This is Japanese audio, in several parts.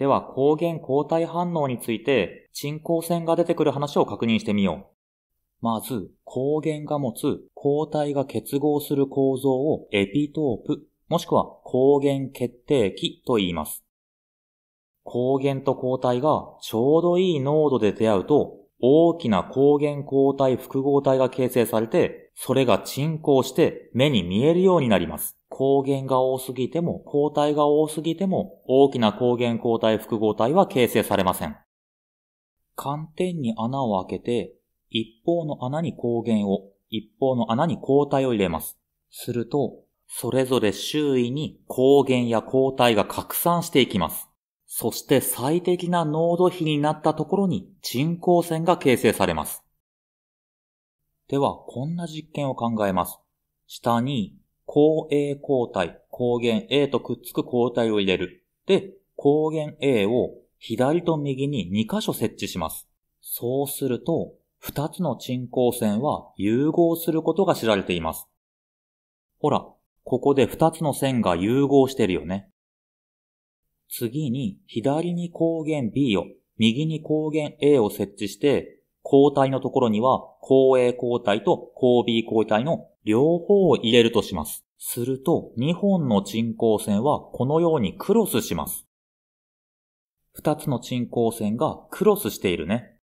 では抗原抗体反応について、沈降線が出てくる話を確認してみよう。まず、抗原が持つ抗体が結合する構造をエピトープ、もしくは抗原決定器と言います。抗原と抗体がちょうどいい濃度で出会うと、大きな抗原抗体複合体が形成されて、それが沈降して目に見えるようになります。抗原が多すぎても、抗体が多すぎても、大きな抗原抗体複合体は形成されません。寒天に穴を開けて、一方の穴に抗原を、一方の穴に抗体を入れます。すると、それぞれ周囲に抗原や抗体が拡散していきます。そして最適な濃度比になったところに人工線が形成されます。では、こんな実験を考えます。下に抗 A 抗体、抗原 A とくっつく抗体を入れる。で、抗原 A を左と右に2箇所設置します。そうすると、2つの沈降線は融合することが知られています。ほら、ここで2つの線が融合してるよね。次に、左に抗原 B を、右に抗原 A を設置して、抗体のところには、抗 A 抗体と抗 B 抗体の両方を入れるとします。すると、2本の沈降線はこのようにクロスします。2つの沈降線がクロスしているね。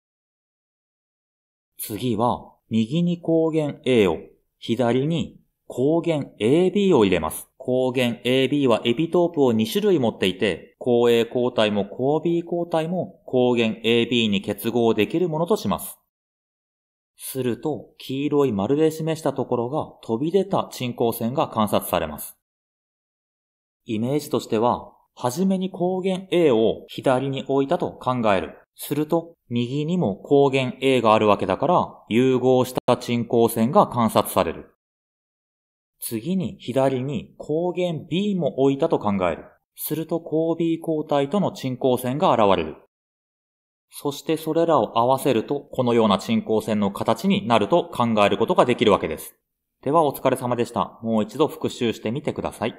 次は、右に光源 A を、左に光源 AB を入れます。光源 AB はエピトープを2種類持っていて、光 A 抗体も光 B 抗体も光源 AB に結合できるものとします。すると、黄色い丸で示したところが飛び出た沈降線が観察されます。イメージとしては、はじめに光源 A を左に置いたと考える。すると、右にも光源 A があるわけだから、融合した沈降線が観察される。次に左に光源 B も置いたと考える。すると、抗 B 抗体との沈降線が現れる。そしてそれらを合わせると、このような沈降線の形になると考えることができるわけです。ではお疲れ様でした。もう一度復習してみてください。